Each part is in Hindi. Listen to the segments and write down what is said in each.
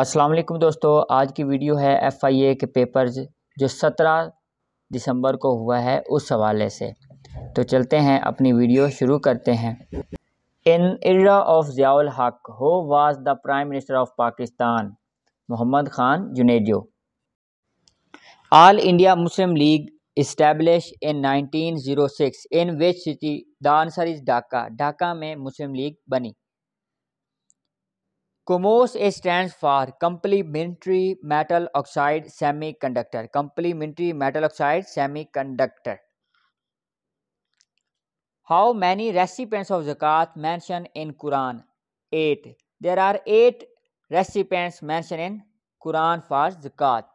अस्सलाम वालेकुम दोस्तों आज की वीडियो है एफआईए के पेपर जो 17 दिसंबर को हुआ है उस हवाले से तो चलते हैं अपनी वीडियो शुरू करते हैं इन era of Ziaul Haq who was the prime minister of Pakistan Mohammad Khan Junejo All India Muslim League establish in 1906 in which city the answer is Dhaka Dhaka में मुस्लिम लीग बनी CMOS stand for complementary metal oxide semiconductor complementary metal oxide semiconductor how many recipients of zakat mention in Quran eight there are eight recipients mention in Quran for zakat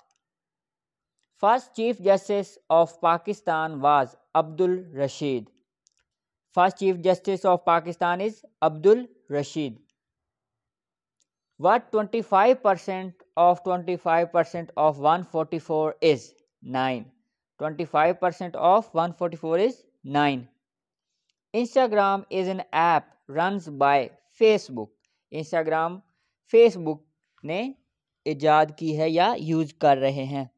first chief justice of Pakistan was Abdul Rashid first chief justice of Pakistan is Abdul Rashid what 25% of 25% of 144 is 9 25% of 144 is 9 instagram is an app runs by facebook instagram facebook ने इजाद की है या यूज कर रहे हैं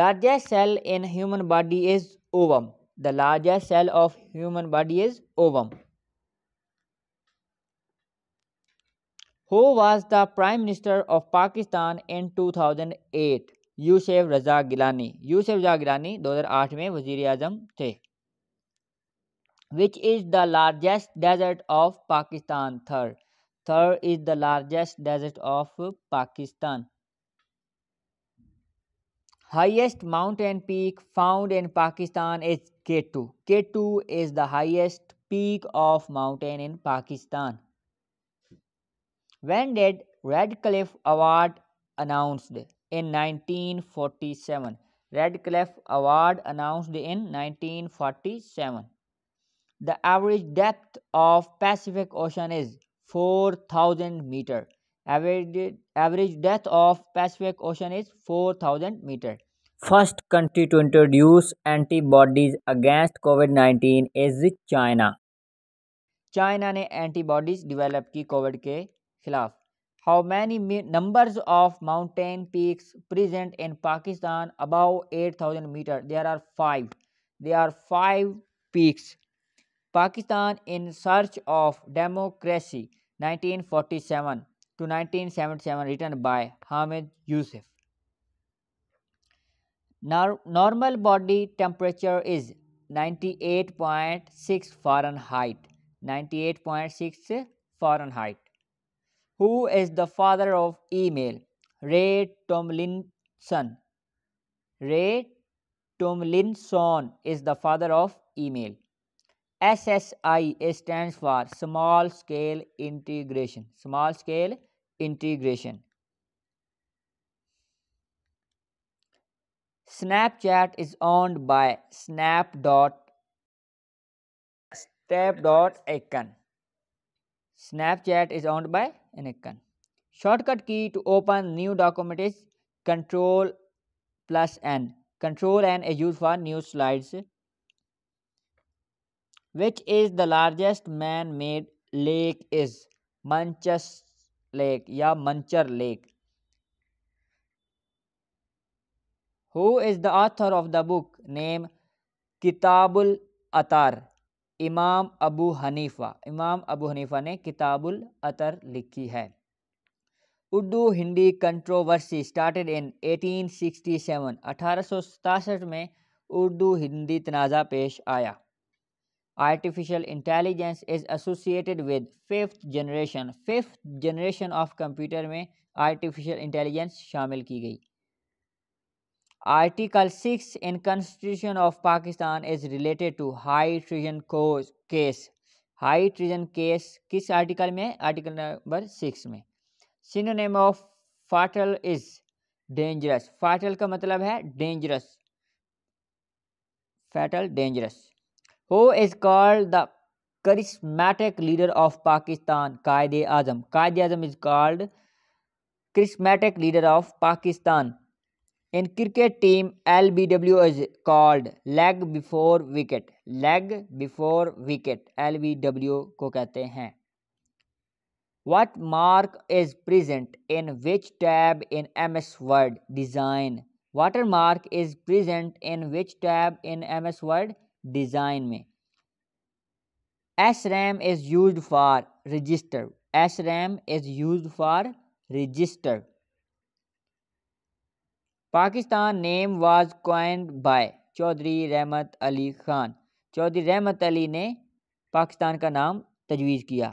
largest cell in human body is ovum the largest cell of human body is ovum who was the prime minister of Pakistan in two thousand eight Yousaf Raza Gilani Yousaf Raza Gilani दो हज़ार आठ में वजीर अजम थे which is the largest desert of Pakistan Thar Thar is the largest desert of Pakistan highest mountain peak found in Pakistan is K two K two is the highest peak of mountain in Pakistan When did Radcliffe Award announced? In 1947. Radcliffe Award announced in 1947. The average depth of Pacific Ocean is 4000 meter. Average, average depth of Pacific Ocean is 4000 meter. First country to introduce antibodies against COVID-19 is China. China ne antibodies developed ki COVID ke khilaf how many numbers of mountain peaks present in Pakistan above 8000 meter? There are five. There are five peaks. Pakistan in search of democracy 1947 to 1977 written by Hamid Yusuf. Now, normal body temperature is 98.6 Fahrenheit. 98.6 Fahrenheit who is the father of email? Ray Tomlinson. Ray Tomlinson is the father of email. SSI stands for small scale integration. Small scale integration. Snapchat is owned by Snap. Step. Icon. Snapchat is owned by Nikon. Shortcut key to open new document is Control plus N. Control N is used for new slides. Which is the largest man-made lake is Manchas Lake या Manchar Lake. Who is the author of the book named Kitabul Atar? इमाम अबू हनीफ़ा इमाम अबू हनीफ़ा ने किताबुल अतर लिखी है Urdu Hindi controversy started in 1867 अठारह में उर्दू हिंदी तनाज़ा पेश आया artificial intelligence is associated with fifth generation fifth generation of computer में आर्टिफिशियल इंटेलिजेंस शामिल की गई six in constitution of Pakistan is related to high treason cos case high treason case किस आर्टिकल में आर्टिकल नंबर सिक्स में synonym of fatal is dangerous fatal का मतलब है dangerous fatal dangerous who is called the charismatic leader of Pakistan Quaid Azam Quaid Azam is called charismatic leader of Pakistan in cricket team L B W is called leg before wicket leg before wicket L B W को कहते हैं watermark is present in which tab in M S Word design watermark is present in which tab in M S Word design में S RAM is use for register S RAM is use for registered Pakistan name was coined by Chaudhry Rahmat Ali Khan Chaudhary Rahmat Ali ने पाकिस्तान का नाम तजवीज़ किया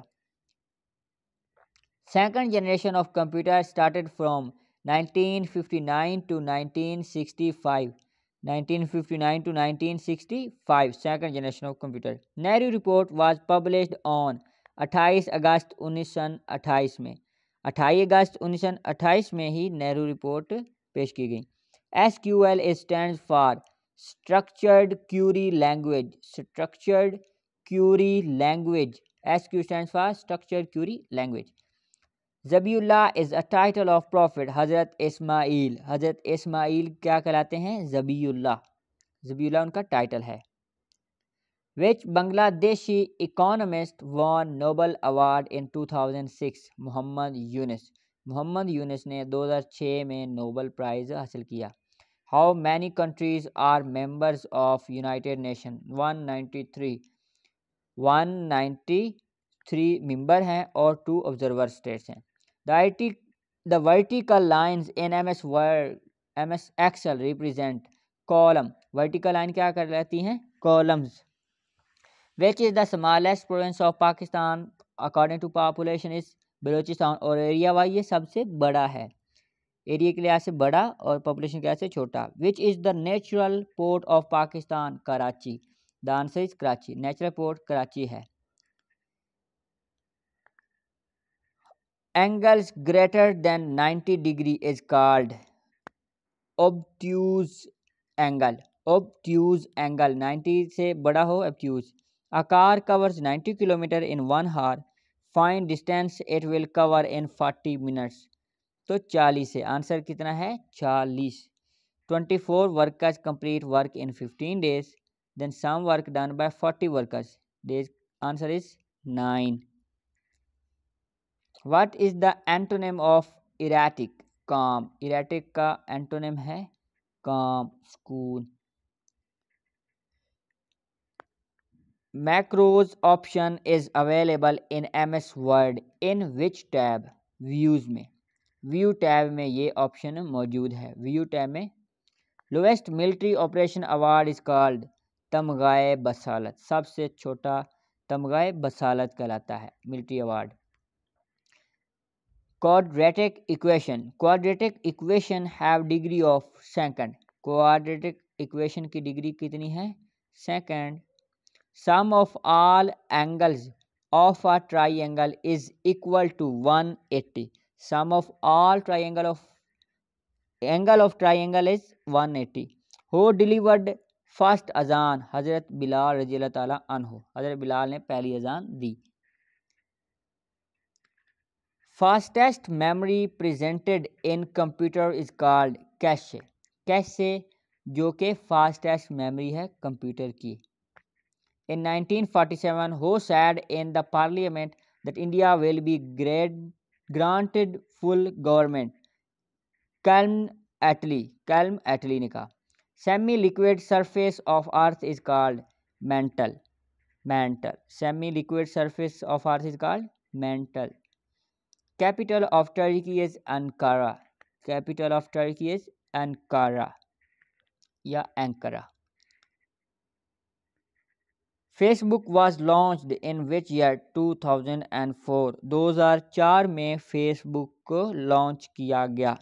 second generation of computer started from 1959 to 1965 1959 to 1965 second generation of computer Nehru report was published on 28 August 1928 में 28 अगस्त 1928 में ही नेहरू रिपोर्ट पेश की गई S Q L stand for structured query language structured query language S Q stand for structured query language Zabihullah is a title of prophet Hazrat Ismail हज़रत इसमाइल क्या कहलाते हैं जबील्ला जबील्ला उनका टाइटल है which Bangladeshi economist won Nobel award in two thousand six Muhammad Yunus Muhammad Yunus ने 2006 में नोबल प्राइज़ हासिल किया how many countries are members of United Nation 193 193 member हैं और टू ऑब्जर्वर स्टेट्स हैं the the vertical lines in M S world M S Excel represent column vertical line क्या कर लेती हैं columns which is the smallest province of Pakistan according to population is Balochistan और एरिया वाइज ये सबसे बड़ा है एरिया के लिहाज से बड़ा और पॉपुलेशन के लिहाज से छोटा which is the natural port of Pakistan Karachi the answer is Karachi natural port Karachi है angles greater than 90 degree is called obtuse angle obtuse angle 90 से बड़ा हो obtuse a covers covers 90 kilometer in one hour find distance it will cover in forty minutes तो चालीस है आंसर कितना है चालीस twenty four workers complete work in fifteen days then some work done by forty workers days answer is nine what is the antonym of erratic calm erratic का एंटोनेम है calm school Macros option is available in MS Word in which tab? Views में व्यू टैब में ये ऑप्शन मौजूद है व्यू टैब में lowest military operation award is called तमगाए बसालत सबसे छोटा तमगाए बसालत कहलाता है military award quadratic equation quadratic equation have degree of second quadratic equation की डिग्री कितनी है second sum of all angles of a triangle is equal to 180 sum of all triangle of angle of triangle is 180 who delivered first अजान हज़रत बिलाल रजील तहो हज़रत बिलाल ने पहली अजान दी fastest memory presented in computer is called cache cache जो कि फास्टेस्ट मेमोरी है कंप्यूटर की In 1947, Ho said in the parliament that India will be granted full government. Calm Atli, Calm Atlinica. Semi liquid surface of earth is called mantle. Mantle. Semi liquid surface of earth is called mantle. Capital of Turkey is Ankara. Capital of Turkey is Ankara. Yeah, Ankara. Facebook was launched in which year 2004 2004 में फेसबुक को लॉन्च किया गया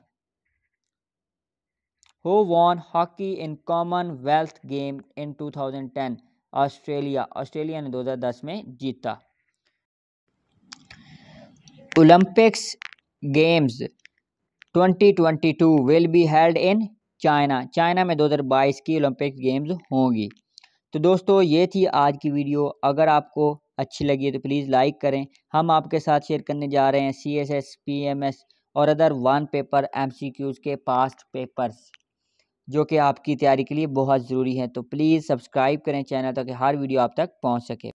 who won hockey game in two thousand 2010 Australia Australia ने 2010 में जीता Olympics games 2022 will be held in China China में 2022 की ओलंपिक गेम्स होंगी तो दोस्तों ये थी आज की वीडियो अगर आपको अच्छी लगी है तो प्लीज़ लाइक करें हम आपके साथ शेयर करने जा रहे हैं C S S P M S और other one paper M C Qs के पास्ट पेपर्स जो कि आपकी तैयारी के लिए बहुत ज़रूरी है तो प्लीज़ सब्सक्राइब करें चैनल ताकि हर वीडियो आप तक पहुंच सके